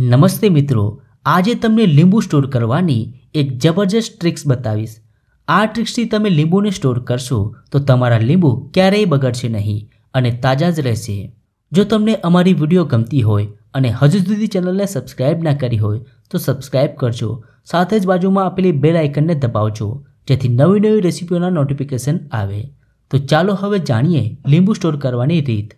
નમસ્તે મિત્રો આજે તમને લીંબુ સ્ટોર કરવાની એક જબરજસ્ત ટ્રિક્સ બતાવીશ આ ટ્રિક્સથી તમે લીંબુને સ્ટોર કરશો તો તમારા લીંબુ ક્યારેય બગડશે નહીં અને તાજા જ રહેશે જો તમને અમારી વિડીયો ગમતી હોય અને હજુ સુધી ચેનલને સબસ્ક્રાઇબ ના કરી હોય તો સબસ્ક્રાઇબ કરજો સાથે જ બાજુમાં આપેલી બેલ આઇકનને દબાવજો જેથી નવી નવી રેસીપીઓના નોટિફિકેશન આવે તો ચાલો હવે જાણીએ લીંબુ સ્ટોર કરવાની રીત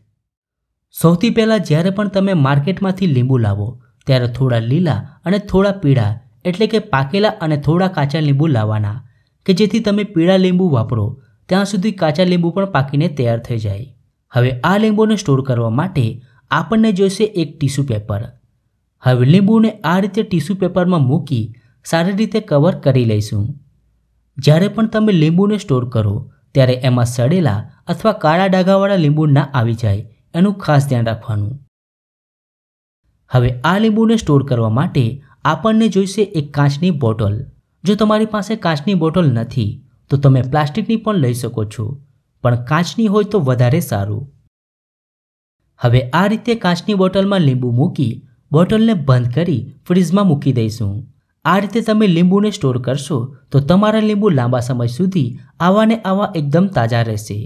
સૌથી પહેલાં જ્યારે પણ તમે માર્કેટમાંથી લીંબુ લાવો ત્યારે થોડા લીલા અને થોડા પીળા એટલે કે પાકેલા અને થોડા કાચા લીંબુ લાવવાના કે જેથી તમે પીળા લીંબુ વાપરો ત્યાં સુધી કાચા લીંબુ પણ પાકીને તૈયાર થઈ જાય હવે આ લીંબુને સ્ટોર કરવા માટે આપણને જોઈશે એક ટીશ્યુ પેપર હવે લીંબુને આ રીતે ટીશ્યુ પેપરમાં મૂકી સારી રીતે કવર કરી લઈશું જ્યારે પણ તમે લીંબુને સ્ટોર કરો ત્યારે એમાં સડેલા અથવા કાળા ડાઘાવાળા લીંબુ ના આવી જાય એનું ખાસ ધ્યાન રાખવાનું હવે આ લીંબુને સ્ટોર કરવા માટે આપણને જોઈશે એક કાચની બોટલ જો તમારી પાસે કાચની બોટલ નથી તો તમે પ્લાસ્ટિકની પણ લઈ શકો છો પણ કાચની હોય તો વધારે સારું હવે આ રીતે કાચની બોટલમાં લીંબુ મૂકી બોટલને બંધ કરી ફ્રીજમાં મૂકી દઈશું આ રીતે તમે લીંબુને સ્ટોર કરશો તો તમારા લીંબુ લાંબા સમય સુધી આવા ને આવા એકદમ તાજા રહેશે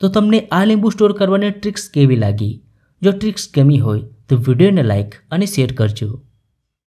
તો તમને આ લીંબુ સ્ટોર કરવાની ટ્રિક્સ કેવી લાગી જો ટ્રિક્સ ગમી હોય તો વિડીયોને લાઇક અને શેર કરજો